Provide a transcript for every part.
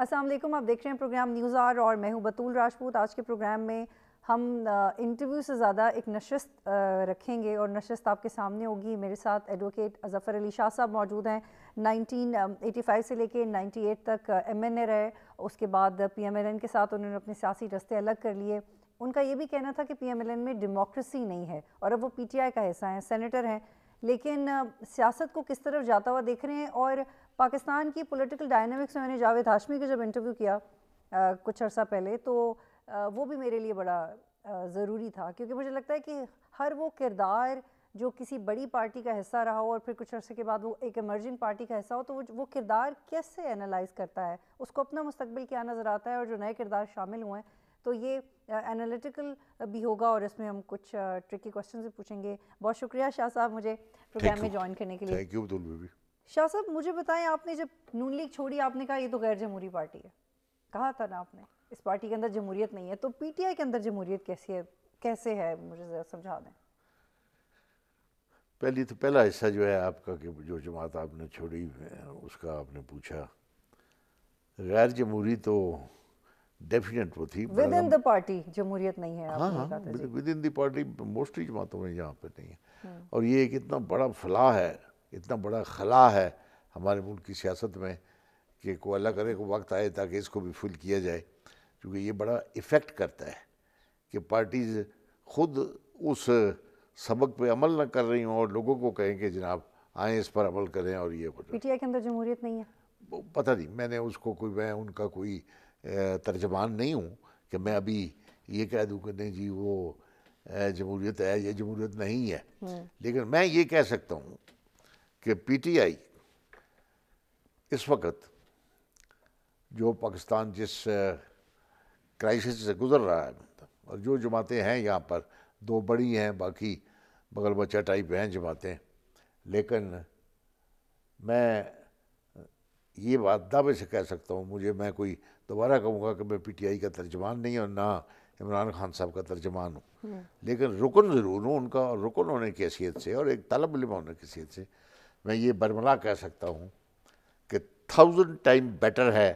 असलम आप देख रहे हैं प्रोग्राम न्यूज़ आर और मैं हूँ बतूल राजपूत आज के प्रोग्राम में हम इंटरव्यू से ज़्यादा एक नशस्त रखेंगे और नशस्त आपके सामने होगी मेरे साथ एडवोकेट ज़फ़र अली शाह साहब मौजूद हैं 1985 से लेके 98 तक एम एन ए रहे उसके बाद पी एम एल एन के साथ उन्होंने अपने सियासी रस्ते अलग कर लिए उनका ये भी कहना था कि पी एम एल एन में डेमोक्रेसी नहीं है और अब वो पी टी आई का हिस्सा हैं सैनिटर हैं लेकिन सियासत को किस तरफ जाता हुआ देख रहे हैं और पाकिस्तान की पॉलिटिकल डायनामिक्स में मैंने जावेद हाशमी का जब इंटरव्यू किया आ, कुछ अर्सा पहले तो आ, वो भी मेरे लिए बड़ा ज़रूरी था क्योंकि मुझे लगता है कि हर वो किरदार जो किसी बड़ी पार्टी का हिस्सा रहा हो और फिर कुछ अर्से के बाद वो एक इमरजिंग पार्टी का हिस्सा हो तो वो वो किरदार कैसे एनालाइज करता है उसको अपना मुस्तबिल क्या नज़र आता है और जो नए किरदार शामिल हुए हैं तो ये एनालिटिकल भी होगा और इसमें हम कुछ ट्रिकी क्वेश्चन भी पूछेंगे बहुत शुक्रिया शाह साहब मुझे प्रोग्राम में ज्वाइन करने के लिए थैंक यू शाह साहब मुझे बताएं आपने जब नून लीग छोड़ी आपने कहा ये तो गैर जमहूरी पार्टी है कहा था ना आपने इस पार्टी के अंदर जमहूरियत नहीं है तो पीटीआई के अंदर जमहूरियत कैसी है कैसे है मुझे ज़रा समझा दें पहली तो पहला हिस्सा जो है आपका कि जो जमात आपने छोड़ी उसका आपने पूछा गैर जमहूरी तो डेफिनेट वो थी विद इन द पार्टी जमहूरियत नहीं है हाँ हाँ within the party mostly जमातों में यहाँ पर नहीं है हम्म। और ये एक इतना बड़ा फलाह है इतना बड़ा खला है हमारे मुल्क की सियासत में कि को अल्लाह करे को वक्त आए ताकि इसको भी फुल किया जाए क्योंकि ये बड़ा इफ़ेक्ट करता है कि पार्टीज़ खुद उस सबक पे अमल न कर रही हूँ और लोगों को कहें कि जनाब आए इस पर अमल करें और ये पीटीआई के अंदर जमहूरियत नहीं है पता नहीं मैंने उसको कोई मैं उनका कोई तर्जमान नहीं हूँ कि मैं अभी ये कह दूँ कि नहीं जी वो जमहूरियत है या जमहूरियत नहीं है हम्म। लेकिन मैं ये कह सकता हूँ कि पीटीआई इस वक्त जो पाकिस्तान जिस क्राइसिस से गुज़र रहा है और जो जमातें हैं यहाँ पर दो बड़ी हैं बाकी बगल बच्चा टाइप हैं जमातें लेकिन मैं ये बात दावे से कह सकता हूँ मुझे मैं कोई दोबारा कहूँगा कि मैं पीटीआई का तर्जमान नहीं और ना इमरान खान साहब का तर्जमान हूँ हम्म। लेकिन रुकन ज़रूर हूँ उनका रुकन होने की हैसियत से और एक तलब लिमा होने की हैसियत से मैं ये बरमला कह सकता हूँ कि थाउजेंड टाइम बेटर है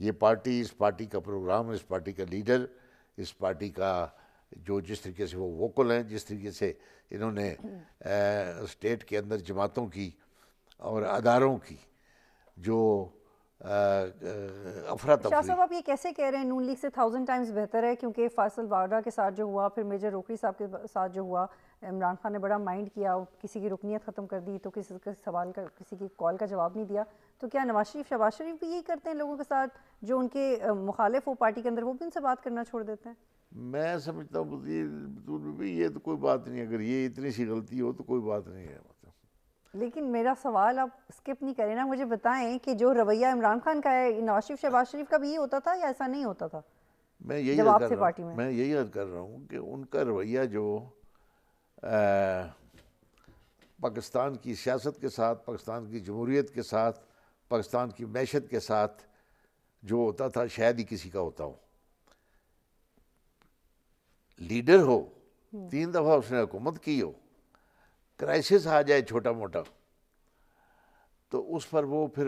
ये पार्टी इस पार्टी का प्रोग्राम इस पार्टी का लीडर इस पार्टी का जो जिस तरीके से वो वोकल हैं जिस तरीके से इन्होंने स्टेट के अंदर जमातों की और अदारों की जो अफरा साहब आप ये कैसे कह रहे हैं नून लीग से थाउजेंड टाइम्स बेहतर है क्योंकि फैसल वाडा के साथ जो हुआ फिर मेजर रोकड़ी साहब के साथ जो हुआ इमरान खान ने बड़ा माइंड किया किसी की रुकनीत ख़त्म कर दी तो किसी का सवाल का किसी की कॉल का जवाब नहीं दिया तो क्या नवाज शरीफ शहबाज शरीफ भी यही करते हैं लोगों के साथ जो उनके मुखालिफ हो पार्टी के अंदर वो भी उनसे बात करना छोड़ देते हैं मैं समझता हूँ भी ये तो कोई बात नहीं अगर ये इतनी सी गलती हो तो कोई बात नहीं है मतलब लेकिन मेरा सवाल आप स्किप नहीं करें ना मुझे बताएं कि जो रवैया इमरान खान का है नवाज शरीफ शहबाज शरीफ का भी ये होता था या ऐसा नहीं होता था मैं यही कर रहा हूँ मैं यही कर रहा हूँ कि उनका रवैया जो पाकिस्तान की सियासत के साथ पाकिस्तान की जमहूरीत के साथ पाकिस्तान की मैशत के साथ जो होता था शायद ही किसी का होता हो लीडर हो हम्म। तीन दफ़ा उसने हुकूमत की हो क्राइसिस आ जाए छोटा मोटा तो उस पर वो फिर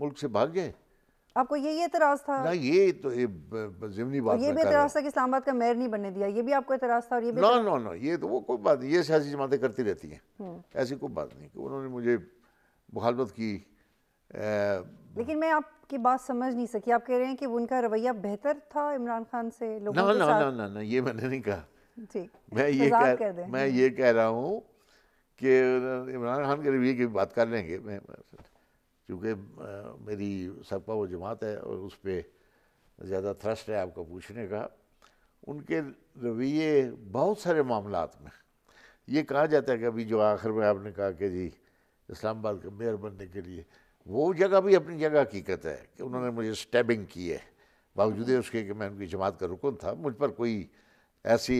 मुल्क से भाग गए आपको ये ये एतराज था ना ये तो ये जिमनी बात ये भी एतराज था कि इस्लामाबाद का मेयर नहीं बनने दिया ये भी आपको एतराज था और ये भी ना ना ना ये तो वो कोई बात नहीं ये सियासी जमातें करती रहती हैं हम्म। ऐसी कोई बात नहीं कि उन्होंने मुझे मुखालमत की लेकिन मैं आपकी बात समझ नहीं सकी आप कह रहे हैं कि उनका रवैया बेहतर था इमरान खान से लोगों ना ना ना ना ना ये मैंने नहीं कहा ठीक मैं ये कह मैं ये कह रहा हूँ कि इमरान खान के रवैये की बात कर लेंगे मैं चूँकि मेरी सबका वो जमात है और उस पर ज़्यादा थ्रस्ट है आपको पूछने का उनके रवैये बहुत सारे मामला में ये कहा जाता है कि अभी जो आखिर में आपने कहा कि जी इस्लामाबाद का मेयर बनने के लिए वो जगह भी अपनी जगह हकीकत है कि उन्होंने मुझे स्टैबिंग की है बावजूद हम्म। उसके कि मैं उनकी जमात का रुकन था मुझ पर कोई ऐसी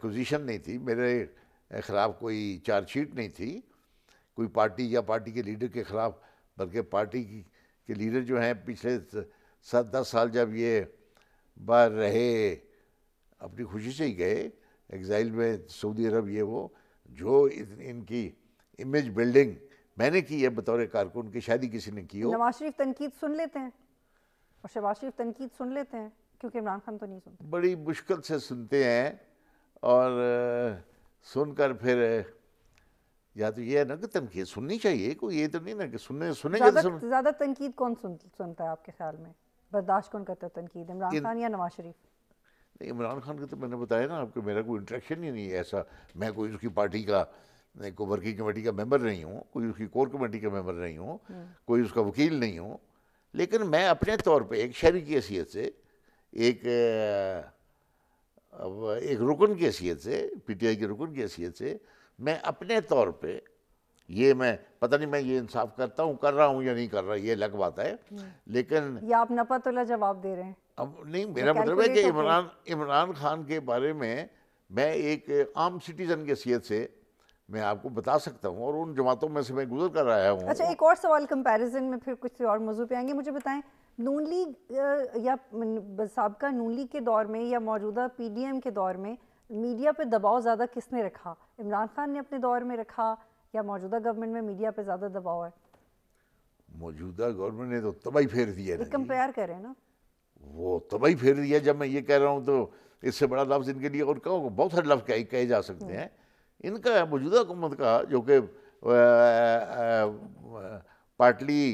एक्विजिशन नहीं थी मेरे ख़िलाफ़ कोई चार्जशीट नहीं थी कोई पार्टी या पार्टी के लीडर के ख़िलाफ़ बल्कि पार्टी की के लीडर जो हैं पिछले सात दस साल जब ये बाहर रहे अपनी खुशी से ही गए एग्जाइल में सऊदी अरब ये वो जो इनकी इमेज बिल्डिंग मैंने की है बतौर कारकुन की शादी किसी ने की हो नवाज शरीफ तनकीद सुन लेते हैं और शहबाज शरीफ तनकीद सुन लेते हैं क्योंकि इमरान खान तो नहीं सुनते बड़ी मुश्किल से सुनते हैं और सुनकर फिर या तो ये है ना कि तनकीद सुननी चाहिए कोई ये तो नहीं ना कि सुनने सुने तो ज़्यादा तनकीद कौन सुन सुनता है आपके ख्याल में बर्दाश्त कौन करता है तनकीद इमरान खान या नवाज शरीफ नहीं इमरान खान का तो मैंने बताया ना आपको मेरा कोई इंट्रैक्शन ही नहीं है ऐसा मैं कोई उसकी पार्टी का कोई वर्किंग कमेटी का मेम्बर नहीं हूँ कोई उसकी कोर कमेटी का मेम्बर नहीं हूँ हम्म। कोई उसका वकील नहीं हूँ लेकिन मैं अपने तौर पर एक शहरी की हैसियत से एक अब एक रुकन की हैसियत से पीटीआई के रुकन की हैसियत से मैं अपने तौर पे ये मैं पता नहीं मैं ये इंसाफ करता हूँ कर रहा हूँ या नहीं कर रहा ये अलग बात है हम्म। लेकिन ये आप नपतुल्ला जवाब दे रहे हैं अब नहीं मेरा मतलब है कि इमरान इमरान खान के बारे में मैं एक आम सिटीजन के हैसियत से मैं आपको बता सकता हूँ और उन जमातों में से मैं गुजर कर आया हूँ अच्छा एक और सवाल कंपेरिजन में फिर कुछ और मौजू पे आएंगे मुझे बताएं नून लीग या सबका नून लीग के दौर में या मौजूदा पीडीएम के दौर में मीडिया पे दबाव ज़्यादा किसने रखा इमरान खान ने अपने दौर में रखा या मौजूदा गवर्नमेंट में मीडिया पे ज़्यादा दबाव है मौजूदा गवर्नमेंट ने तो तबाही फेर दिया है कंपेयर तो करें ना वो तबाही फेर दिया जब मैं ये कह रहा हूँ तो इससे बड़ा लफ्ज़ इनके लिए और कहो बहुत सारे लफ्ज़ कहे कहे जा सकते हम्म। हैं इनका मौजूदा हुकूमत का जो कि पार्टली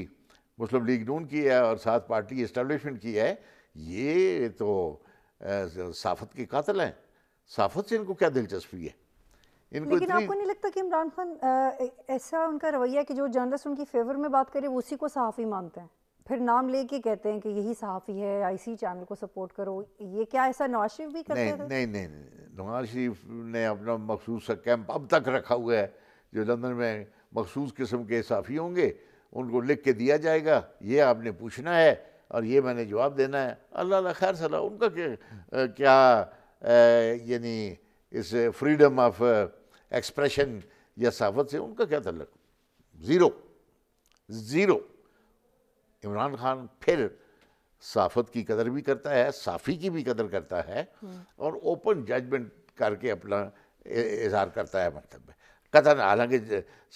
मुस्लिम लीग नून की है और साथ पार्टी इस्टेब्लिशमेंट की है ये तो साफत के कातल हैं साफत से इनको क्या दिलचस्पी है इनको लेकिन आपको नहीं लगता कि इमरान खान ऐसा उनका रवैया कि जो जर्नलिस्ट उनकी फेवर में बात करे वो उसी को सहाफ़ी मानते हैं फिर नाम लेके कहते हैं कि यही सहाफ़ी है आईसी चैनल को सपोर्ट करो ये क्या ऐसा नवाज शरीफ भी करते नहीं, थे? नहीं नहीं नहीं नवाज शरीफ ने अपना मखसूस कैंप अब तक रखा हुआ है जो लंदन में मखसूस किस्म के साफ़ी होंगे उनको लिख के दिया जाएगा ये आपने पूछना है और ये मैंने जवाब देना है अल्लाह खैर सलाह उनका क्या, क्या यानी इस फ्रीडम ऑफ एक्सप्रेशन या सहाफत से उनका क्या तल्लक ज़ीरो ज़ीरो इमरान खान फिर साफत की कदर भी करता है साफ़ी की भी कदर करता है हम्म। और ओपन जजमेंट करके अपना इजहार करता है मतलब में कतन हालांकि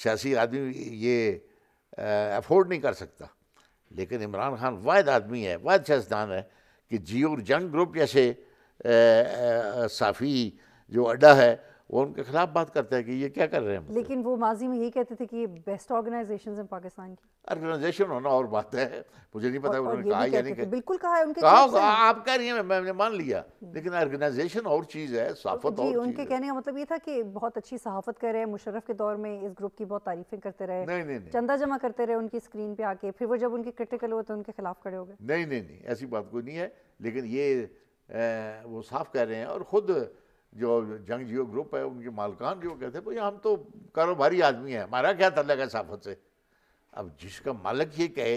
सियासी आदमी ये अफोर्ड नहीं कर सकता लेकिन इमरान खान वाद आदमी है वाद सियासदान है कि जियो और जंग ग्रुप जैसे साफ़ी जो अड्डा है वो उनके खिलाफ बात करते हैं कि ये क्या कर रहे हैं मतलब। लेकिन वो माजी में यही कहते थे कि ये बेस्ट ऑर्गेनाइजेशंस हैं पाकिस्तान की ऑर्गेनाइजेशन होना और बात है मुझे नहीं पता उन्होंने कहा या नहीं कहा बिल्कुल कहा है उनके कहा होगा आप कह रही हैं मैंने मान लिया लेकिन ऑर्गेनाइजेशन और चीज़ है सहाफत और उनके कहने का मतलब ये था कि बहुत अच्छी सहाफत कर रहे हैं मुशरफ के दौर में इस ग्रुप की बहुत तारीफें करते रहे नहीं नहीं चंदा जमा करते रहे उनकी स्क्रीन पे आके फिर वो जब उनके क्रिटिकल हुए तो उनके खिलाफ खड़े हो गए नहीं नहीं नहीं ऐसी बात कोई नहीं है लेकिन ये वो साफ कह रहे हैं और ख़ुद जो जंग जियो ग्रुप है उनके मालकान जो कहते हैं भाई हम तो कारोबारी आदमी हैं हमारा क्या तल्लक है साफत से अब जिसका मालक ये कहे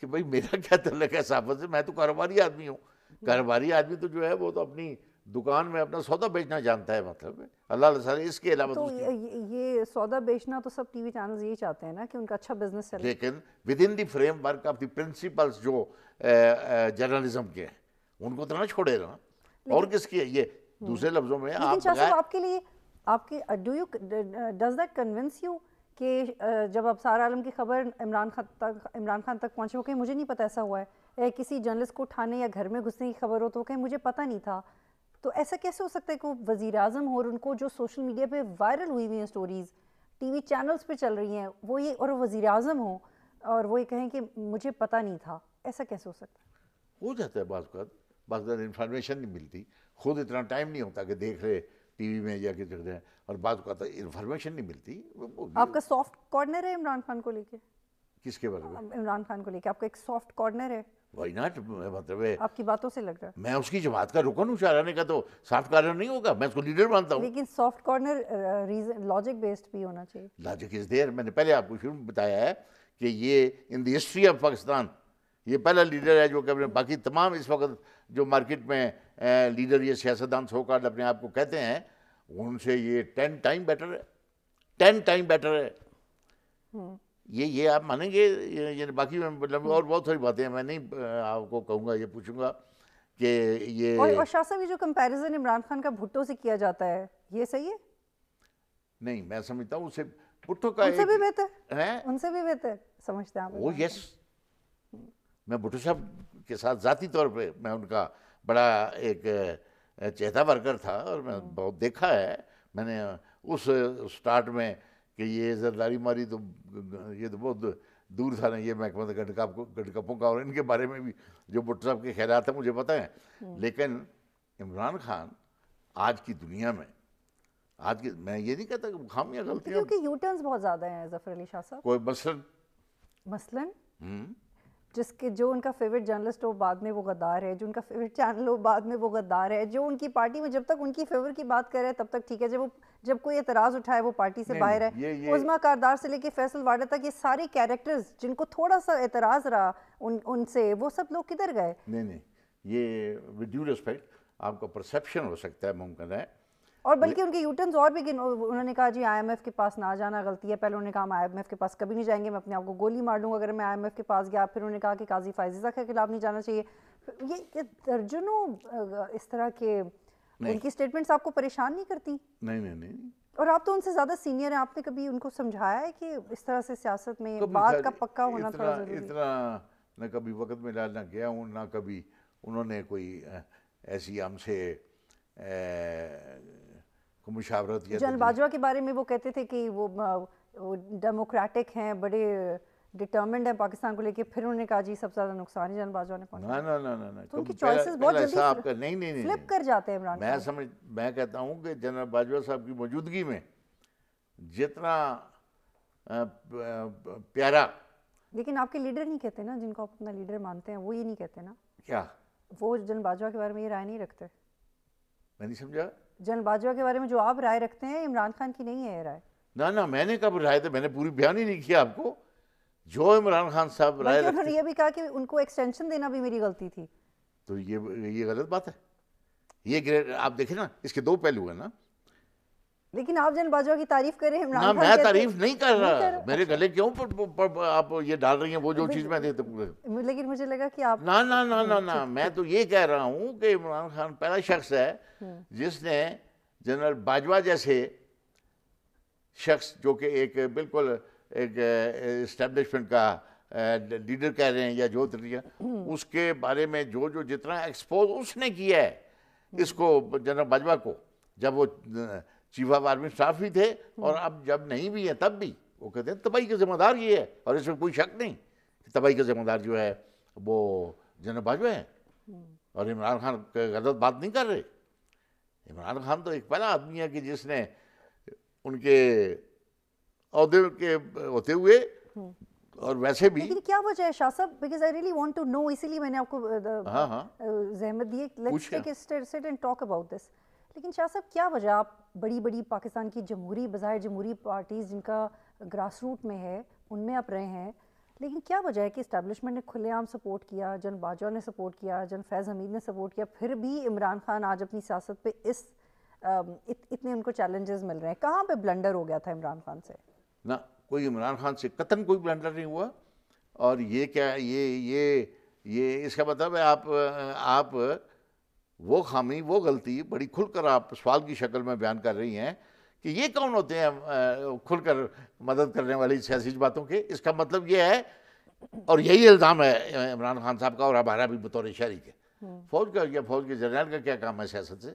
कि भाई मेरा क्या तल्लक है साफत से मैं तो कारोबारी आदमी हूँ कारोबारी आदमी तो जो है वो तो अपनी दुकान में अपना सौदा बेचना जानता है मतलब अल्लाह इसके अलावा तो ये, ये सौदा बेचना तो सब टीवी चैनल्स यही चाहते हैं ना कि उनका अच्छा बिजनेस लेकिन within the framework of the principles जो जर्नलिज्म के हैं उनको तो ना छोड़े ना और किसकी है ये दूसरे लफ्जों में आप आपके लिए आपके do you does that convince you कि uh, जब अब सारा आलम की खबर इमरान खान तक इमरान खान तक पहुंची वो कहीं मुझे नहीं पता ऐसा हुआ है या किसी जर्नलिस्ट को उठाने या घर में घुसने की खबर हो तो कहीं मुझे पता नहीं था तो ऐसा कैसे हो सकता है कि वो वज़ी अजम हो और उनको जो सोशल मीडिया पे वायरल हुई हुई हैं स्टोरीज़ टीवी चैनल्स पे चल रही हैं वो ये और वज़ी अजम हो और वो ये कहें कि मुझे पता नहीं था ऐसा कैसे हो सकता है हो जाता है बात बस इन्फॉर्मेशन तो नहीं मिलती खुद इतना टाइम नहीं होता कि देख रहे टीवी में या किसी दें और बात को आता इन्फॉर्मेशन नहीं मिलती आपका सॉफ्ट कॉर्नर है इमरान खान को लेके किसके बारे में इमरान खान को लेके आपका एक सॉफ्ट कॉर्नर है वही नॉट मतलब आपकी बातों से लग रहा है मैं उसकी जमात का रुकन हूँ शाहराने का तो सॉफ्ट कॉर्नर नहीं होगा मैं उसको लीडर मानता हूँ लेकिन soft corner reason logic based भी होना चाहिए लॉजिक इज देयर मैंने पहले आपको शुरू में बताया है कि ये in the history of Pakistan ये पहला लीडर है जो कि अपने बाकी तमाम इस वक्त जो मार्केट में लीडर ये सियासतदान सोकार अपने आप को कहते हैं उनसे ये टेन टाइम बेटर है टेन टाइम बेटर है हम्म। ये ये आप मानेंगे ये बाकी में मतलब और बहुत सारी बातें हैं मैं नहीं आपको कहूँगा ये पूछूंगा कि ये और, शाह साहब ये जो कंपैरिजन इमरान खान का भुट्टो से किया जाता है ये सही है नहीं मैं समझता हूँ उसे भुट्टो का उनसे भी बेहतर है उनसे भी बेहतर समझते हैं आप ओ oh, यस मैं भुट्टो साहब के साथ ज़ाती तौर पे मैं उनका बड़ा एक चेता वर्कर था और मैं हम्म। बहुत देखा है मैंने उस स्टार्ट में कि ये जरदारी मारी तो ये तो बहुत दूर था ना ये महकमा गढ़काप को गढ़कपों का और इनके बारे में भी जो भुट्टो साहब के ख्याल है मुझे पता है हम्म। लेकिन इमरान खान आज की दुनिया में आज की मैं ये नहीं कहता कि खामियां गलतियां क्योंकि यूटर्न्स बहुत ज़्यादा हैं जफर अली शाह साहब कोई मसलन मसलन हम्म। जिसके जो उनका फेवरेट जर्नलिस्ट हो बाद में वो गद्दार है जो उनका फेवरेट चैनल हो बाद में वो गद्दार है जो उनकी पार्टी में जब तक उनकी फेवर की बात कर रहे हैं तब तक ठीक है जब वो जब कोई एतराज उठाए वो पार्टी से बाहर है उजमा कारदार से लेके फैसल वाडा तक ये सारे कैरेक्टर्स जिनको थोड़ा सा एतराज रहा उन उनसे वो सब लोग किधर गए नहीं नहीं ये विद्यू रिस्पेक्ट आपका परसेप्शन हो सकता है मुमकिन है और बल्कि उनके यूटर्न और भी उन्होंने कहा जी आईएमएफ के पास ना जाना गलती है पहले उन्होंने कहा हम आईएमएफ के पास कभी नहीं जाएंगे मैं अपने आप को गोली मार लूंगा अगर मैं आईएमएफ के पास गया फिर उन्होंने कहा कि काजी फायजा के खिलाफ नहीं जाना चाहिए ये दर्जनों इस तरह के उनकी स्टेटमेंट्स आपको परेशान नहीं करती नहीं नहीं नहीं और आप तो उनसे ज्यादा सीनियर हैं आपने कभी उनको समझाया है कि इस तरह से सियासत में बात का पक्का होना इतना, थोड़ा जरूरी इतना ना कभी वक्त में ना गया हूँ ना कभी उन्होंने कोई ऐसी हमसे को मुशावरत किया जनरल बाजवा के बारे में वो कहते थे कि वो, डेमोक्रेटिक हैं बड़े डिटर्मेंड है पाकिस्तान को लेके फिर उन्होंने कहा जी सबसे ज्यादा नुकसान ही जनरल बाजवा ने पहुंचा ना ना ना ना तो उनकी चॉइसेस तो बहुत जल्दी आपका नहीं नहीं नहीं फ्लिप कर जाते हैं इमरान मैं समझ मैं कहता हूं कि जनरल बाजवा साहब की मौजूदगी में जितना प्यारा लेकिन आपके लीडर नहीं कहते ना जिनको आप अपना लीडर मानते हैं वो ये नहीं कहते ना क्या वो जनरल बाजवा के बारे में ये राय नहीं रखते मैं नहीं समझा जनरल बाजवा के बारे में जो आप राय रखते हैं इमरान खान की नहीं है राय ना ना मैंने कब राय था मैंने पूरी बयान ही नहीं किया आपको जो इमरान खान साहब राय उन्होंने ये भी कहा कि उनको एक्सटेंशन देना भी मेरी गलती थी तो ये ये गलत बात है ये आप देखें ना इसके दो पहलू हैं ना लेकिन आप जन बाजवा की तारीफ करें हैं ना मैं तारीफ नहीं कर रहा नहीं कर, मेरे अच्छा। गले क्यों पर, पर, पर, आप ये डाल रही हैं वो जो चीज़ मैं देते हूँ लेकिन मुझे लगा कि आप ना ना ना ना ना अच्छा। मैं तो ये कह रहा हूँ कि इमरान खान पहला शख्स है हम्म। जिसने जनरल बाजवा जैसे शख्स जो कि एक बिल्कुल एक इस्टेब्लिशमेंट का लीडर कह रहे हैं या जो हम्म। उसके बारे में जो जो जितना एक्सपोज उसने किया है हम्म। इसको जनरल बाजवा को जब वो चीफ ऑफ आर्मी स्टाफ भी थे और अब जब नहीं भी है तब भी वो कहते हैं तबाही का जिम्मेदार ये है और इसमें कोई शक नहीं कि तबाही का जिम्मेदार जो है वो जनरल बाजवा है हम्म। और इमरान खान गलत बात नहीं कर रहे इमरान खान तो एक पहला आदमी है कि जिसने उनके अहदे के होते हुए हम्म। और वैसे भी लेकिन क्या वजह है शाह साहब because I really want to know इसीलिए मैंने आपको uh, हाँ, हाँ। uh, जहमत दी let's take sit and talk about this लेकिन शाह साहब क्या वजह आप बड़ी बड़ी पाकिस्तान की जमहूरी बज़ाहिर जमहूरी पार्टीज़ जिनका ग्रास रूट में है उनमें आप रहे हैं लेकिन क्या वजह है कि इस्टेबलिशमेंट ने खुलेआम सपोर्ट किया जन बाजवा ने सपोर्ट किया जन फैज़ हमीद ने सपोर्ट किया फिर भी इमरान खान आज अपनी सियासत पे इस इत, इतने उनको चैलेंजेस मिल रहे हैं कहाँ पे ब्लंडर हो गया था इमरान खान से ना कोई इमरान खान से कतन कोई ब्लंडर नहीं हुआ और ये क्या ये ये ये इसका मतलब है आप आप वो खामी वो गलती बड़ी खुलकर आप सवाल की शक्ल में बयान कर रही हैं कि ये कौन होते हैं खुलकर मदद करने वाली सियासी बातों के इसका मतलब ये है और यही इल्ज़ाम है इमरान खान साहब का और हमारा भी बतौर शहरी के हम्म। फौज का या फौज के जनरल का क्या काम है सियासत से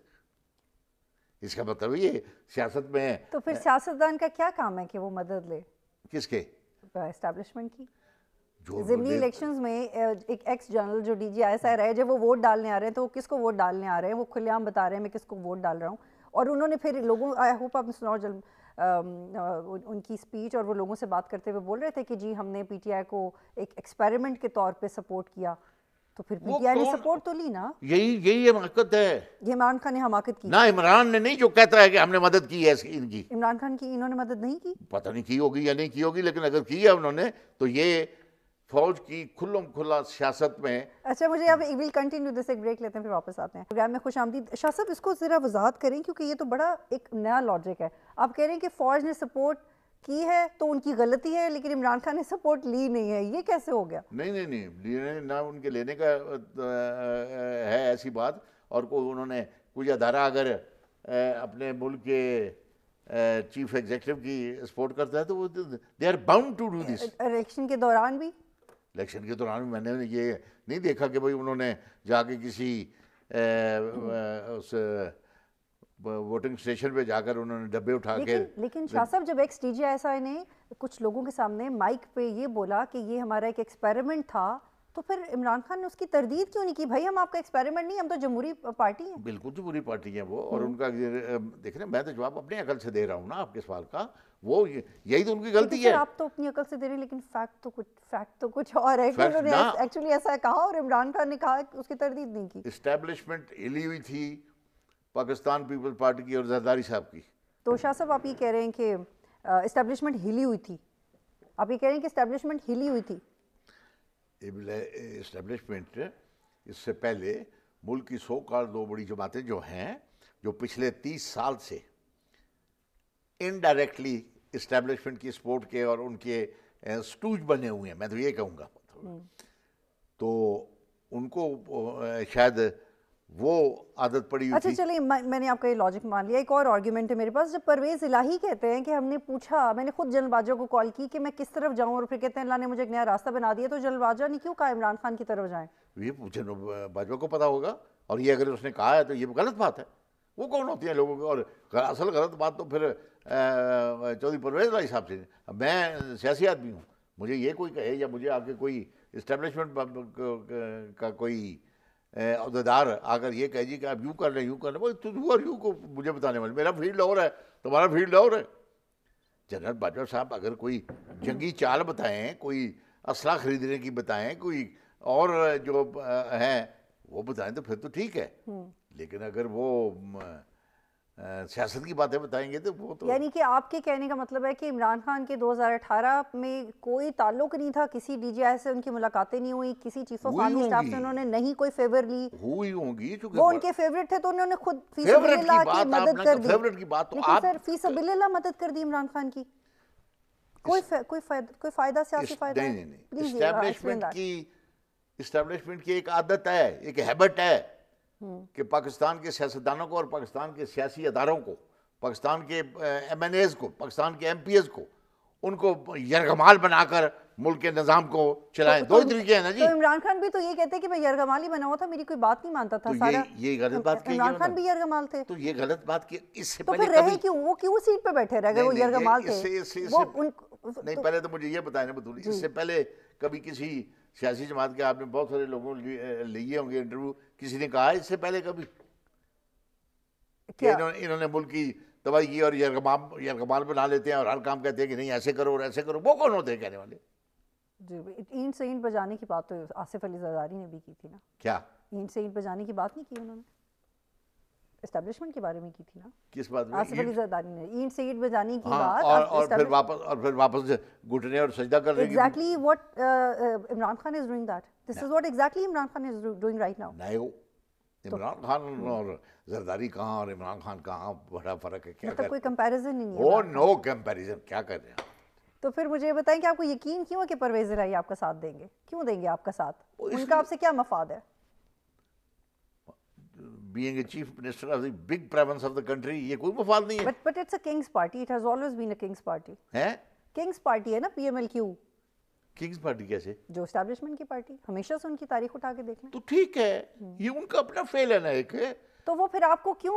इसका मतलब ये सियासत में तो फिर सियासतदान का क्या काम है कि वो मदद ले किसके एस्टेब्लिशमेंट की जिमनी इलेक्शंस में एक एक्स जनरल जो डीजीआईएसआई रहे जब वो वोट डालने आ रहे हैं तो वो किसको वोट डालने आ रहे हैं वो खुलेआम बता रहे हैं मैं किसको वोट डाल रहा हूँ और उन्होंने फिर लोगों आई होप आप जल उनकी स्पीच और वो लोगों से बात करते हुए बोल रहे थे कि जी हमने पीटीआई को एक एक्सपेरिमेंट के तौर पे सपोर्ट किया तो फिर पीटीआई ने सपोर्ट तो ली ना यही यही हमाकत है ये इमरान खान ने हमाकत की ना इमरान ने नहीं जो कहता है कि हमने मदद की है इनकी इमरान खान की इन्होंने मदद नहीं की पता नहीं की होगी या नहीं की होगी लेकिन अगर की है उन्होंने तो ये फौज की खुलम खुला सियासत में अच्छा मुझे अब एक विल कंटिन्यू दिस एक ब्रेक लेते हैं फिर वापस आते हैं प्रोग्राम में खुश आमदी शाह साहब इसको ज़रा वजाहत करें क्योंकि ये तो बड़ा एक नया लॉजिक है आप कह रहे हैं कि फ़ौज ने सपोर्ट की है तो उनकी गलती है लेकिन इमरान खान ने सपोर्ट ली नहीं है ये कैसे हो गया नहीं नहीं नहीं लेने ना उनके लेने का है ऐसी बात और को उन्होंने कुछ अदारा अगर अपने मुल्क के चीफ एग्जीक्यूटिव की सपोर्ट करता है तो वो they are bound to do this election के दौरान भी इलेक्शन के दौरान भी मैंने ये नहीं देखा कि भाई उन्होंने जाके किसी ए, उस वोटिंग स्टेशन पे जाकर उन्होंने डब्बे उठा लेकिन, के लेकिन शाह साहब जब एक्स डी ने कुछ लोगों के सामने माइक पे ये बोला कि ये हमारा एक एक्सपेरिमेंट था तो फिर इमरान खान ने उसकी तरदीद क्यों नहीं की भाई हम आपका एक्सपेरिमेंट नहीं हम तो जमहूरी पार्टी हैं बिल्कुल जमहूरी पार्टी है वो और हम्म। उनका देख रहे मैं तो जवाब अपने अकल से दे रहा हूँ ना आपके सवाल का वो यही तो उनकी गलती है आप तो अपनी अकल से दे रहे लेकिन फैक्ट तो कुछ फैक्ट तो कुछ और है उन्होंने एक्चुअली ऐसा कहा और इमरान खान ने कहा उसकी तरदीद नहीं की इस्टेब्लिशमेंट हिली हुई थी पाकिस्तान पीपल्स पार्टी की और जरदारी साहब की तो शाह साहब आप ये कह रहे हैं कि इस्टेब्लिशमेंट हिली हुई थी आप ये कह रहे हैं कि इस्टेब्लिशमेंट हिली हुई थी इस्टेब्लिशमेंट इससे पहले मुल्क की सो कार दो बड़ी जमातें जो हैं जो पिछले तीस साल से इनडायरेक्टली इस्टेब्लिशमेंट की सपोर्ट के और उनके स्टूज बने हुए हैं मैं तो ये कहूँगा हम्म। तो उनको शायद वो आदत पड़ी अच्छा चलिए मैंने आपका ये लॉजिक मान लिया एक और आर्ग्यूमेंट है मेरे पास जब परवेज इलाही कहते हैं कि हमने पूछा मैंने खुद जनबाजा को कॉल की कि मैं किस तरफ जाऊं और फिर कहते हैं अल्लाह ने मुझे एक नया रास्ता बना दिया तो जनबाजा ने क्यों कहा इमरान खान की तरफ जाए ये जनबाजा को पता होगा और ये अगर उसने कहा है तो ये गलत बात है वो कौन होती है लोगों की और असल गलत बात तो फिर चौधरी परवेज भाई साहब से मैं सियासी आदमी हूँ मुझे ये कोई कहे या मुझे आके कोई इस्टेब्लिशमेंट का कोई अहदेदार आकर ये कह जी कि आप यूँ कर रहे यूँ कर रहे तुझू और यूँ को मुझे बताने वाले मेरा फील्ड और है तुम्हारा फील्ड और है जनरल बाजवा साहब अगर कोई जंगी चाल बताएं कोई असला खरीदने की बताएं कोई और जो हैं वो बताएं तो फिर तो ठीक है लेकिन अगर वो सियासत की बातें बताएंगे तो वो तो यानी कि आपके कहने का मतलब है कि इमरान खान के 2018 में कोई ताल्लुक नहीं था किसी डीजीआई से उनकी मुलाकातें नहीं हुई किसी चीफ ऑफ आर्मी स्टाफ से उन्होंने नहीं कोई फेवर ली हुई होंगी क्योंकि वो उनके फेवरेट थे तो उन्होंने खुद फीसबिल्ला मदद कर तो दी फेवरेट की बात तो आप सर फीसबिल्ला मदद कर दी इमरान खान की कोई कोई फायदा कोई फायदा सियासी फायदा नहीं नहीं एस्टैब्लिशमेंट हाँ, की एस्टैब्लिशमेंट की एक आदत है एक हैबिट है हम्म। कि पाकिस्तान के सियासतदानों को और पाकिस्तान के सियासी अदारों को पाकिस्तान के एम एन एज़ को पाकिस्तान के एम पी एज़ को उनको यरगमाल बनाकर मुल्क के निज़ाम को चलाएं तो, दो तरीके हैं ना जी तो इमरान खान भी तो ये कहते हैं कि मैं यरगमाल ही बनाऊ था मेरी कोई बात नहीं मानता था तो सारा ये, ये गलत तो बात की इमरान खान भी यरगमाल थे तो ये गलत बात की इससे तो पहले रहे क्यों वो क्यों सीट पे बैठे रह गए वो यरगमाल थे नहीं तो- पहले तो मुझे ये बताया ना बतूली इससे पहले कभी किसी सियासी जमात के आपने बहुत सारे लोगों लिए होंगे इंटरव्यू किसी ने कहा इससे पहले कभी क्या इन्होंने इन्होंने मुल्क की दवाई की और यरगमाम यरगमाल बना लेते हैं और हर काम कहते हैं कि नहीं ऐसे करो और ऐसे करो वो कौन होते हैं कहने वाले जी ईंट से ईंट बजाने की बात तो आसिफ अली जरदारी ने भी की थी ना क्या ईंट से ईंट बजाने की बात नहीं की उन्होंने एस्टेब्लिशमेंट के बारे में की थी ना किस बात में आसिफ अली जरदारी ने ईंट से ईंट बजाने की हाँ, बात और, और फिर वापस और फिर वापस घुटने और सजदा करने exactly what Imran Khan is doing that this is what exactly Imran Khan is doing right now नहीं इमरान खान तो- और जरदारी कहाँ और इमरान खान कहाँ बड़ा फर्क है क्या मतलब कोई कंपैरिजन ही नहीं है ओ नो कंपैरिजन क्या कर रहे हैं तो फिर मुझे बताएं कि आपको यकीन क्यों है कि परवेज राही आपका साथ देंगे क्यों देंगे आपका साथ उनका आपसे क्या मफाद है being a chief minister of the big province of the country ye koi mafad nahi hai but but it's a king's party it has always been a king's party hai king's party hai na pmlq king's party kaise jo establishment ki party hamesha se unki तारीख utha ke देखना to theek hai ye unka apna fail hai na ek है तो वो फिर आपको क्यों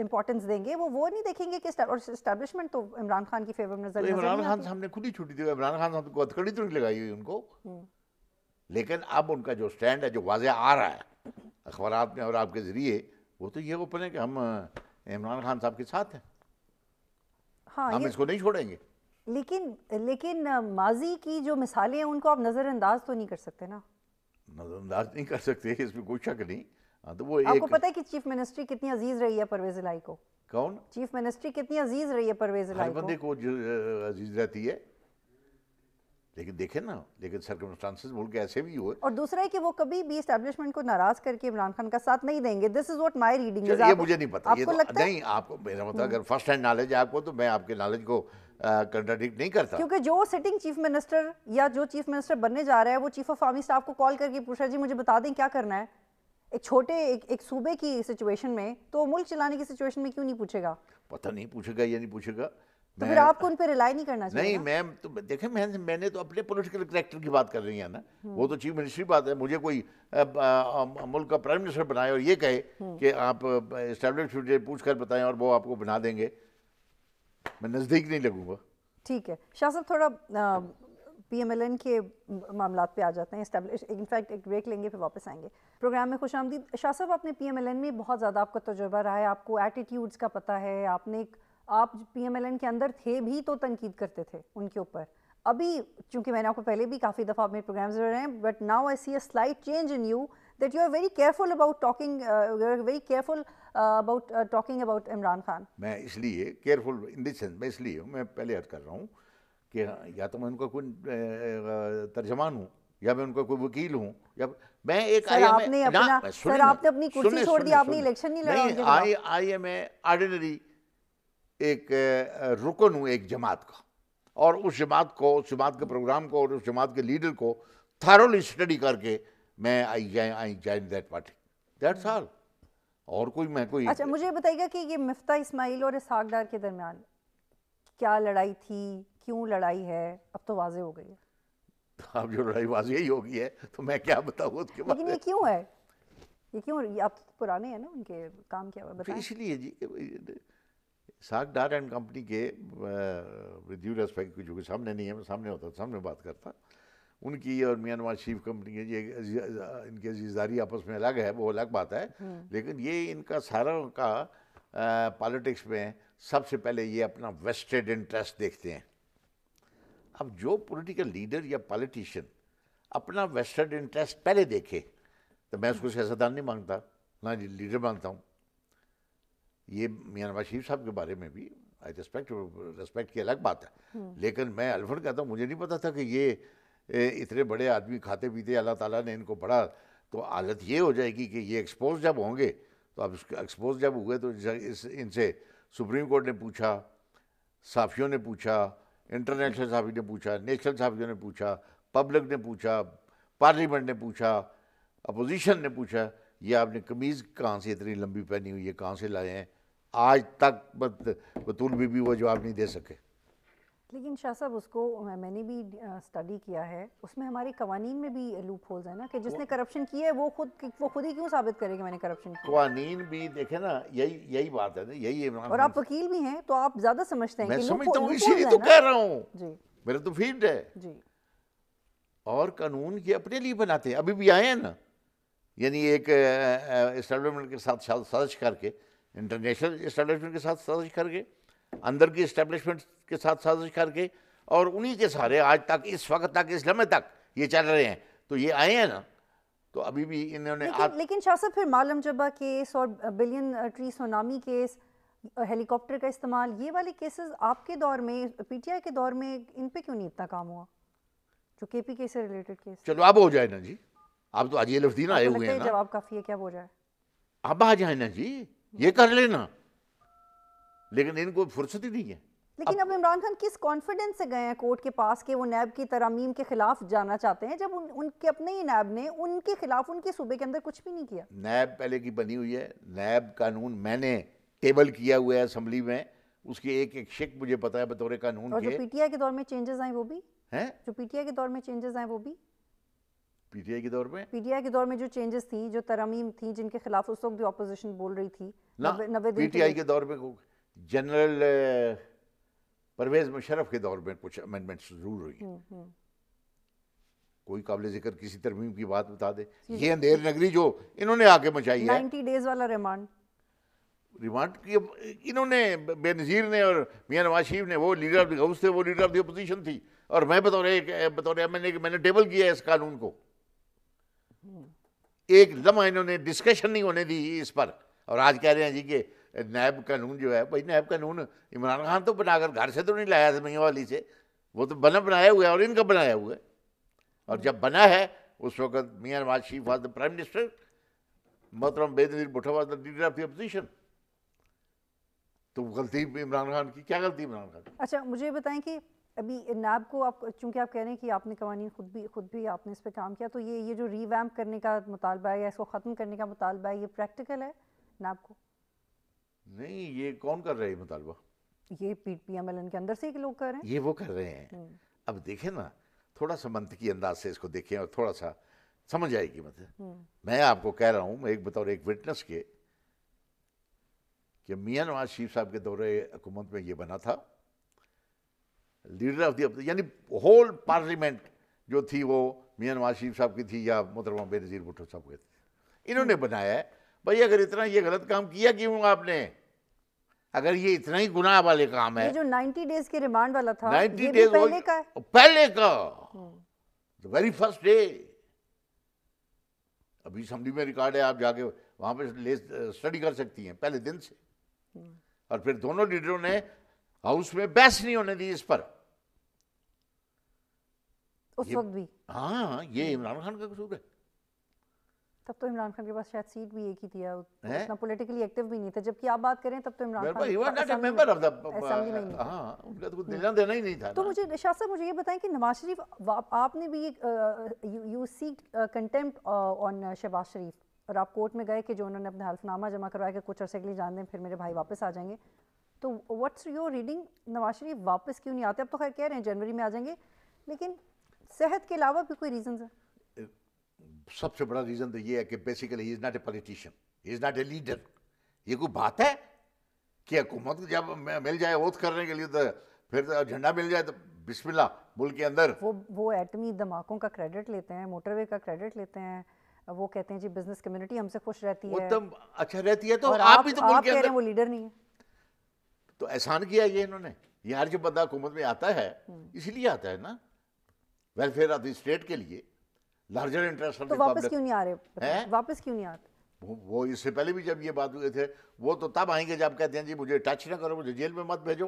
importance देंगे वो वो नहीं देखेंगे कि और तो इमरान खान की फेवर में नजर तो इमरान खान सामने खुद ही छुट्टी दी इमरान खान साहब को अथकड़ी तो नहीं लगाई हुई उनको लेकिन अब उनका जो स्टैंड है जो वाजे आ रहा है अखबार में और आपके ज़रिए वो तो ये ओपन है कि हम इमरान खान साहब के साथ हैं हाँ हम इसको नहीं छोड़ेंगे लेकिन लेकिन माजी की जो मिसालें हैं उनको आप नज़रअंदाज तो नहीं कर सकते ना नज़रअंदाज नहीं कर सकते इसमें कोई शक नहीं हाँ तो वो आपको एक... पता है कि चीफ मिनिस्ट्री कितनी अजीज़ रही है परवेज इलाई को कौन चीफ मिनिस्ट्री कितनी अजीज़ रही है परवेज इलाई को बंदे को अजीज़ रहती है लेकिन देखें ना लेकिन सर्कमस्टांसेस मुल्क ऐसे भी हुए और दूसरा है कि वो कभी भी इस्टेब्लिशमेंट को नाराज करके इमरान खान का साथ नहीं देंगे this is what my reading is ये मुझे नहीं पता ये तो, लगता नहीं आपको मेरा मतलब हम्म। अगर फर्स्ट हैंड नॉलेज है आपको तो मैं आपके नॉलेज को कंट्राडिक्ट नहीं करता क्योंकि जो सिटिंग चीफ मिनिस्टर या जो चीफ मिनिस्टर बनने जा रहा है वो चीफ ऑफ आर्मी स्टाफ को कॉल करके पूछा जी मुझे बता दें क्या करना है एक छोटे एक एक सूबे की सिचुएशन में तो मुल्क चलाने की सिचुएशन में क्यों नहीं पूछेगा पता नहीं पूछेगा या नहीं पूछेगा तो फिर आपको उन पर रिलाई नहीं करना चाहिए नहीं मैम तो देखे मैं मैंने तो अपने पॉलिटिकल करेक्टर की बात कर रही है ना हम्म। वो तो चीफ मिनिस्टर की बात है मुझे कोई मुल्क का प्राइम मिनिस्टर बनाए और ये कहे हम्म। कि आप इस्टेब्लिशमेंट पूछ कर बताएं और वो आपको बना देंगे मैं नज़दीक नहीं लगूंगा ठीक है शाह साहब थोड़ा पी एम एल एन के मामला पे आ जाते हैं इनफैक्ट एक ब्रेक लेंगे फिर वापस आएंगे प्रोग्राम में खुश आमदी शाह साहब आपने पी एम एल एन में बहुत ज़्यादा आपका तजुर्बा रहा है आपको एटीट्यूड्स का पता है आपने एक आप पीएमएलएन के अंदर थे भी तो तनकीद करते थे उनके ऊपर अभी चूंकि मैंने आपको पहले भी काफ़ी दफ़ा मेरे प्रोग्राम्स रहे हैं but now I see a slight change in you that you are very careful about talking uh, you are very about uh, about Imran uh, Khan मैं इसलिए केयरफुल इन दिस सेंस मैं इसलिए हूँ मैं पहले अर्ज कर रहा हूँ कि हाँ, या तो मैं उनका कोई तर्जमान हूँ या मैं उनका कोई वकील हूँ या मैं एक सर आपने अपना सर आपने अपनी कुर्सी छोड़ दी आपने इलेक्शन नहीं लड़ा आई आई एम ए ऑर्डिनरी एक रुकन हूँ एक जमात का और उस जमात को उस जमात के प्रोग्राम को और उस जमात के लीडर को थारोली स्टडी करके मैं आई जाए I join that party that's all और कोई मैं कोई अच्छा मुझे बताइएगा कि ये मिफ्ता इस्माइल और इसहाक डार के दरमियान क्या लड़ाई थी क्यों लड़ाई है अब तो वाजे हो गई है अब जो लड़ाई वाजे ही होगी है तो मैं क्या बताऊँ उसके बाद ये क्यों है ये क्यों आप तो पुराने हैं ना उनके काम क्या हुआ इसलिए जी साग डार एंड कंपनी के विद यू रेस्पेक्ट जो कि सामने नहीं है मैं सामने होता सामने बात करता उनकी और म्यांमार शीफ कंपनी के ये इनके अजीजारी आपस में अलग है वो अलग बात है हम्म। लेकिन ये इनका सारा का पॉलिटिक्स में सबसे पहले ये अपना वेस्टेड इंटरेस्ट देखते हैं अब जो पॉलिटिकल लीडर या पॉलिटिशियन अपना वेस्टेड इंटरेस्ट पहले देखे तो मैं उसको सियासतदान नहीं मांगता ना लीडर मांगता हूँ ये मियाँ नवाज शरीफ साहब के बारे में भी आई रिस्पेक्ट रिस्पेक्ट की अलग बात है हम्म। लेकिन मैं अल्फर कहता हूँ मुझे नहीं पता था कि ये इतने बड़े आदमी खाते पीते अल्लाह ताला ने इनको पढ़ा तो हालत ये हो जाएगी कि ये एक्सपोज जब होंगे तो अब एक्सपोज जब हुए तो इस इनसे सुप्रीम कोर्ट ने पूछा साफियों ने पूछा इंटरनेशनल साफी ने पूछा नेशनल साफियों ने पूछा पब्लिक ने पूछा पार्लियामेंट ने पूछा अपोजिशन ने पूछा ये आपने कमीज़ कहाँ से इतनी लंबी पहनी हुई है कहाँ से लाए हैं आज तक बतूल बीबी वो जवाब नहीं दे सके लेकिन शाह साहब उसको मैंने भी स्टडी किया है उसमें हमारे कवानीन में भी लूप होल्स है ना कि जिसने करप्शन किया है वो खुद वो खुद ही क्यों साबित करे कि मैंने करप्शन किया कवानीन भी देखे ना यही यही बात है ना यही है और आप वकील भी हैं तो आप ज्यादा समझते हैं मैं समझता हूँ इसीलिए तो कह रहा हूँ मेरा तो फील्ड है जी और कानून ये अपने लिए बनाते हैं अभी भी आए हैं ना यानी एक स्टेटमेंट के साथ साजिश करके इंटरनेशनल इस्टेब्लिशमेंट के साथ साजिश करके अंदर की इस्टेब्लिशमेंट के साथ साजिश करके और उन्हीं के सहारे आज तक इस वक्त तक इस लम्हे तक ये चल रहे हैं तो ये आए हैं ना तो अभी भी इन्होंने लेकिन, आत... लेकिन शाह फिर मालम जब्बा केस और billion tree tsunami case helicopter का इस्तेमाल ये वाले केसेस आपके दौर में पीटीआई के दौर में इन पे क्यों नहीं इतना काम हुआ जो के पी के से रिलेटेड केस चलो अब हो जाए ना जी आप तो आज ये लफ्जी ना आए हुए हैं जवाब काफ़ी है क्या हो जाए अब आ जाए ना जी ये कर लेना लेकिन इनको फुर्सत ही नहीं है लेकिन अब, इमरान खान किस कॉन्फिडेंस से गए हैं कोर्ट के पास कि वो नैब की तरमीम के खिलाफ जाना चाहते हैं जब उन, उनके अपने ही नैब ने उनके खिलाफ उनके सूबे के अंदर कुछ भी नहीं किया नैब पहले की बनी हुई है नैब कानून मैंने टेबल किया हुआ है असम्बली में उसके एक एक शिक मुझे पता है बतौर कानून और के। जो पीटीआई के दौर में चेंजेस आए वो भी है जो पीटीआई के दौर में चेंजेस आए वो भी पीटीआई के दौर में पीटीआई के दौर में जो चेंजेस थी जो तरमीम थी जिनके खिलाफ उस वक्त ऑपोजिशन बोल रही थी ना पीटीआई के दौर में जनरल परवेज मुशरफ के दौर में कुछ अमेंडमेंट जरूर हुई हम्म, हम्म। कोई काबिल जिक्र किसी तरमीम की बात बता दे ये अंधेर नगरी जो इन्होंने आके मचाई है 90 डेज वाला रिमांड रिमांड इन्होंने बेनज़ीर ने और मियां नवाज शरीफ ने वो लीडर ऑफ द हाउस थे वो लीडर ऑफ द अपोजिशन थी और मैं बतौर बतौर एम एन ए मैंने टेबल किया है इस कानून को एक लम्हा इन्होंने डिस्कशन नहीं होने दी इस पर और आज कह रहे हैं जी कि नैब कानून जो है भाई नैब कानून इमरान खान तो बनाकर घर से तो नहीं लाया था वाली से वो तो बना बनाया हुआ है और इनका बनाया हुआ है और जब बना है उस वक्त मियाँ Nawaz Sharif was the prime minister मोहतरम Benazir Bhutto was the leader of the opposition तो गलती इमरान खान की क्या गलती इमरान खान अच्छा मुझे बताएं कि अभी नैब को आप चूंकि आप कह रहे हैं कि आपने कवानी खुद भी खुद भी आपने इस पर काम किया तो ये ये जो रीवैम करने का मुतालबा है या इसको ख़त्म करने का मुतालबा है ये प्रैक्टिकल है नैब को नहीं ये कौन कर रहा है मुतालबा ये P P M L N के अंदर से ही लोग कर रहे हैं ये वो कर रहे हैं हम्म। अब देखें ना थोड़ा सा की अंदाज से इसको देखें और थोड़ा सा समझ आएगी मतलब हम्म। मैं आपको कह रहा हूँ एक बतौर एक विटनेस के कि मियाँ नवाज शरीफ साहब के दौरे हुकूमत में ये बना था लीडर ऑफ दी यानी होल पार्लियामेंट जो थी वो मियाँ नवाज शरीफ साहब की थी या मोहतरमा बेनज़ीर भुट्टो साहब के थे इन्होंने हम्म। बनाया है भाई अगर इतना ये गलत काम किया क्यों आपने अगर ये इतना ही गुनाह वाले काम है ये जो 90 डेज के रिमांड वाला था 90 डेज पहले का पहले का द वेरी फर्स्ट डे अभी असम्बली में रिकॉर्ड है आप जाके वहां पे स्टडी कर सकती हैं पहले दिन से हम्म। और फिर दोनों लीडरों ने हाउस में बहस नहीं होने दी इस पर उस वक्त भी हाँ ये हम्म। इमरान खान का कसूर है तब तो इमरान खान के पास शायद सीट भी एक ही थी उतना पॉलिटिकली एक्टिव भी नहीं था जबकि आप बात करें तब तो इमरान खान हाँ, हाँ, उनका तो हम्म। देना देना ही नहीं था तो मुझे शाह साहब मुझे ये बताएं कि नवाज शरीफ आपने भी you see contempt on Shahbaz Sharif और आप कोर्ट में गए कि जो उन्होंने अपना हल्फनामा जमा करवाया कि कुछ अरसे के लिए जान दें फिर मेरे भाई वापस आ जाएंगे तो what's your reading Nawaz Sharif वापस क्यों नहीं आते अब तो खैर कह रहे हैं जनवरी में आ जाएंगे लेकिन सेहत के अलावा भी कोई रीज़न है सबसे बड़ा रीज़न तो ये है कि basically he is not a politician he is not a leader ये कोई बात है कि हुकूमत जब मिल जाए वोट करने के लिए तो फिर तो झंडा मिल जाए तो बिस्मिल्ला मुल्क के अंदर वो वो एटमी धमाकों का क्रेडिट लेते हैं मोटरवे का क्रेडिट लेते हैं वो कहते हैं जी बिजनेस कम्युनिटी हमसे खुश रहती है तो अच्छा रहती है तो आप, आप भी तो मुल्क के अंदर वो लीडर नहीं है तो एहसान किया ये इन्होंने ये हर जो बंदा हुकूमत में आता है इसलिए आता है ना वेलफेयर ऑफ द स्टेट के लिए लार्जर इंटरेस्ट तो वापस क्यों नहीं आ रहे हैं वापस क्यों नहीं आते वो, वो इससे पहले भी जब ये बात हुए थे वो तो तब आएंगे जब कहते हैं जी मुझे टच ना करो मुझे जेल में मत भेजो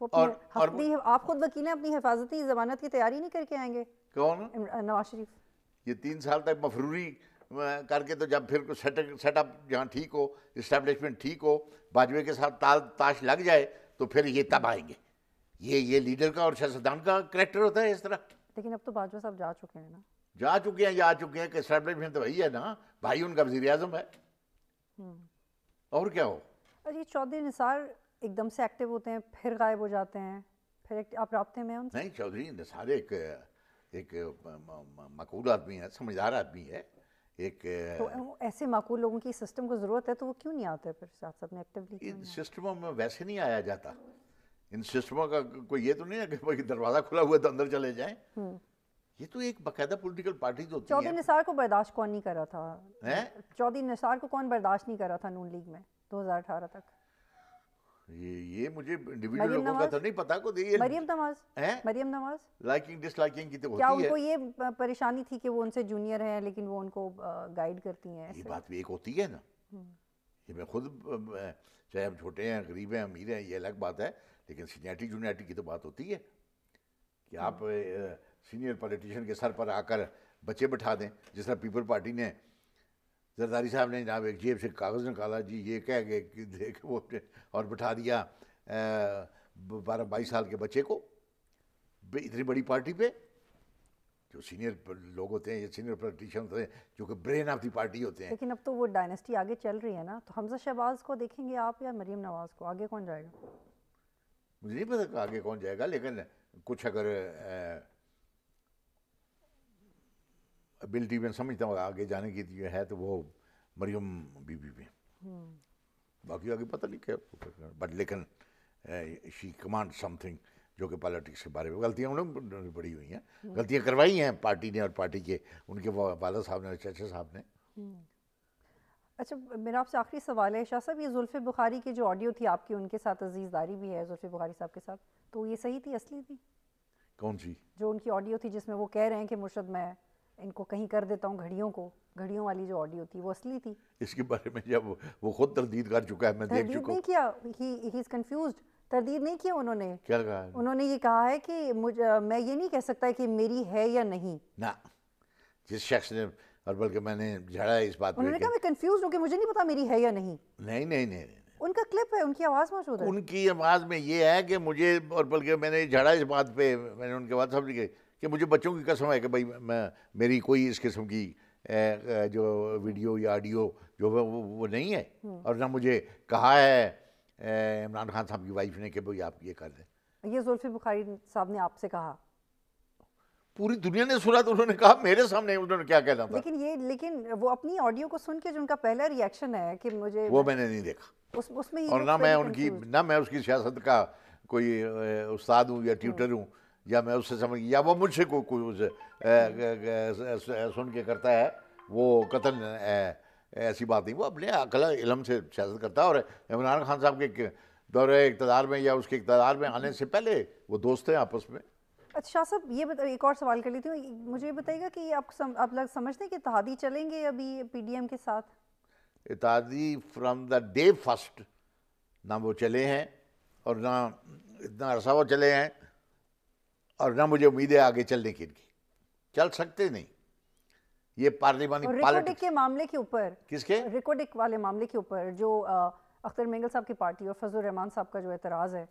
तो और, और आप खुद वकील हैं अपनी हिफाजती जमानत की तैयारी नहीं करके आएंगे कौन नवाज शरीफ ये तीन साल तक मफरूरी करके तो जब फिर सेट सेटअप जहाँ ठीक हो इस्टेब्लिशमेंट ठीक हो बाजवे के साथ ताल ताश लग जाए तो फिर ये तब आएंगे ये ये लीडर का और सियासतदान का करेक्टर होता है इस तरह लेकिन अब तो बाजवा साहब जा चुके हैं ना जा चुके हैं जा चुके हैं कि इस्टेब्लिशमेंट तो वही है ना भाई उनका वजीर अजम है हम्म। और क्या हो अरे चौधरी निसार एकदम से एक्टिव होते हैं फिर गायब हो जाते हैं फिर आप रबते में उनसे नहीं चौधरी निसार एक एक मकबूल आदमी है समझदार आदमी है एक तो ऐसे माकूल लोगों की सिस्टम को ज़रूरत है तो वो क्यों नहीं आते फिर साथ साथ में एक्टिवली इन सिस्टमों में वैसे नहीं आया जाता इन सिस्टमों का कोई ये तो नहीं है कि भाई दरवाज़ा खुला हुआ तो अंदर चले जाए हम्म। ये तो एक बकायदा पॉलिटिकल पार्टी तो चौधरी निसार को बर्दाश्त कौन नहीं कर रहा था चौधरी निसार को कौन बर्दाश्त नहीं कर रहा था नून लीग में दो तक ये ये मुझे इंडिविजुअल लोगों का तो नहीं पता को दी मरियम नवाज हैं मरियम नवाज लाइकिंग डिसलाइकिंग की तो होती है क्या उनको ये परेशानी थी कि वो उनसे जूनियर हैं लेकिन वो उनको गाइड करती हैं ये बात भी एक होती है ना हम्म। ये मैं खुद चाहे हम छोटे हैं गरीब हैं अमीर हैं ये अलग बात है लेकिन सीनियरिटी जूनियरिटी की तो बात होती है कि आप सीनियर हम्म। पॉलिटिशियन के सर पर आकर बच्चे बैठा दें जिस तरह पीपल पार्टी ने जरदारी साहब ने जनाब एक जेब से कागज़ निकाला जी ये कह गए कि देख वो और बिठा दिया बारह बाईस साल के बच्चे को इतनी बड़ी पार्टी पे जो सीनियर लोग होते हैं या सीनियर पॉलिटिशियन होते हैं जो कि ब्रेन ऑफ दी पार्टी होते हैं लेकिन अब तो वो डायनेस्टी आगे चल रही है ना तो हमजा शहबाज को देखेंगे आप या मरीम नवाज को आगे कौन जाएगा मुझे नहीं पता आगे कौन जाएगा लेकिन कुछ अगर एबिलिटी में समझता हूँ आगे जाने की जो है तो वो मरियम बीबी में हम्म। बाकी आगे पता नहीं क्या बट लेकिन शी कमांड समथिंग जो कि पॉलिटिक्स के बारे में गलतियाँ उन्होंने बड़ी हुई हैं हम्म। गलतियाँ करवाई हैं पार्टी ने और पार्टी के उनके वाला साहब ने चाचा साहब ने हम्म। अच्छा मेरा आपसे आखिरी सवाल है शाह साहब ये जुल्फ़ बुखारी की जो ऑडियो थी आपकी उनके साथ अजीज़दारी भी है जुल्फ़ बुखारी साहब के साथ तो ये सही थी असली थी कौन सी जो उनकी ऑडियो थी जिसमें वो कह रहे हैं कि मुर्शद मैं इनको कहीं कर देता हूँ घड़ियों को घड़ियों वाली जो ऑडियो थी वो असली थी इसके बारे में जब वो खुद तरदीद कर चुका है मैं देख चुका नहीं किया ही ही इज कंफ्यूज्ड तरदीद नहीं किया उन्होंने क्या कहा उन्होंने ये कहा है कि मुझ मैं ये नहीं कह सकता कि मेरी है या नहीं ना जिस शख्स ने और बल्कि मैंने झड़ा इस बात उन्होंने कहा मैं कंफ्यूज हूँ कि मुझे नहीं पता मेरी है या नहीं नहीं नहीं नहीं उनका क्लिप है उनकी आवाज़ मौजूद है उनकी आवाज़ में ये है कि मुझे और बल्कि मैंने झड़ा इस बात पे मैंने उनके बाद समझ गई कि मुझे बच्चों की कसम है कि भाई मैं मेरी कोई इस किस्म की जो वीडियो या ऑडियो जो वो, वो नहीं है हम्म। और ना मुझे कहा है इमरान खान साहब की वाइफ ने कि भाई आप ये कर दें ये जुल्फी बुखारी साहब ने आपसे कहा पूरी दुनिया ने सुना तो उन्होंने कहा मेरे सामने उन्होंने क्या कहना था लेकिन ये लेकिन वो अपनी ऑडियो को सुन के जो उनका पहला रिएक्शन है कि मुझे वो मैंने नहीं देखा उस, उसमें और ना मैं उनकी ना मैं उसकी सियासत का कोई उस्ताद हूँ या ट्यूटर हम्म। हूँ या मैं उससे समझ या वो मुझसे को, को उसे, सुन के करता है वो कतल ऐसी बात नहीं वो अपने अकल इलम से सियासत करता है और इमरान खान साहब के दौरे इकतदार में या उसके इकतदार में आने से पहले वो दोस्त हैं आपस में अच्छा शाह साहब ये बता एक और सवाल कर लेती हूँ मुझे ये बताइएगा कि आप सम, आप लग समझते हैं कि इतिहादी चलेंगे अभी पीडीएम के साथ इतिहादी फ्रॉम द डे फर्स्ट ना वो चले हैं और ना इतना अरसा वो चले हैं और ना मुझे उम्मीद है आगे चलने की इनकी चल सकते नहीं ये पार्लियामानी पॉलिटिक्स के मामले के ऊपर किसके रिकॉर्डिक वाले मामले के ऊपर जो अख्तर मेंगल साहब की पार्टी और फजल रहमान साहब का जो एतराज़ है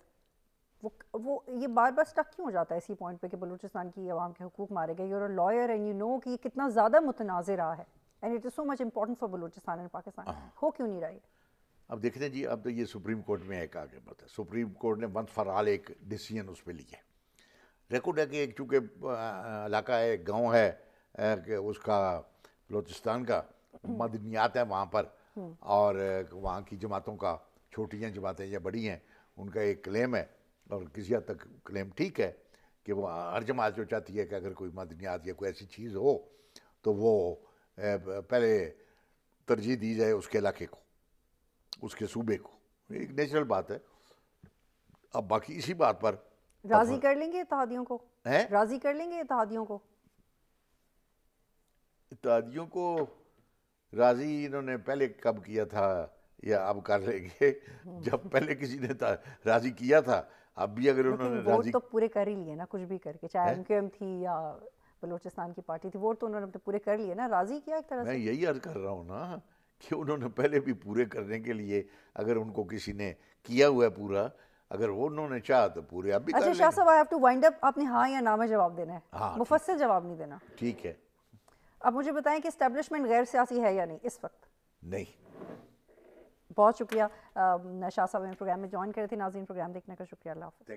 वो वो ये बार बार स्टक क्यों हो जाता है इसी पॉइंट पे कि बलूचिस्तान की आवाम के हकूक मारे गए और लॉयर एंड यू नो कि ये कितना ज़्यादा मुतनाज़ रहा है and it is so much important for Balochistan and Pakistan हाँ। हो क्यों नहीं रहा अब देखते हैं जी अब तो ये सुप्रीम कोर्ट में एक आगे बात है सुप्रीम कोर्ट ने वंस फॉर आल एक डिसीजन उस पर लिया रिकॉर्ड है कि एक चूँकि इलाका है गांव है उसका बलोचिस्तान का मदनियात है वहाँ पर हम्म। और वहाँ की जमातों का छोटी हैं जमातें या बड़ी हैं उनका एक क्लेम है और किसी हद तक क्लेम ठीक है कि वो हर जमात जो चाहती है कि अगर कोई मदनियात या कोई ऐसी चीज़ हो तो वो पहले तरजीह दी जाए उसके इलाके को उसके सूबे को एक नेचुरल बात है अब बाकी इसी बात पर राजी कर लेंगे इतिहादियों को है? राजी कर लेंगे इतिहादियों को इतिहादियों को राजी इन्होंने पहले कब किया था या अब कर लेंगे हम्म। जब पहले किसी ने राजी किया था अब भी अगर उन्होंने राजी तो पूरे कर ही लिए ना कुछ भी करके चाहे एमकेएम थी या बलूचिस्तान की पार्टी थी वोट तो उन्होंने तो पूरे कर लिए ना राजी किया एक तरह से मैं यही अर्ज कर रहा हूँ ना कि उन्होंने पहले भी पूरे करने के लिए अगर उनको किसी ने किया हुआ है पूरा अगर वो उन्होंने चाहा तो पूरे आप भी अच्छा शाह साहब I have to wind up आपने हाँ या ना में जवाब देना है हाँ मुफस्सिल जवाब नहीं देना ठीक है अब मुझे बताएं कि इस्टेब्लिशमेंट गैर सियासी है या नहीं इस वक्त नहीं बहुत शुक्रिया शाह साहब हमें प्रोग्राम में ज्वाइन करे थे नाजीन प्रोग्राम देखने का शुक्रिया अल्लाह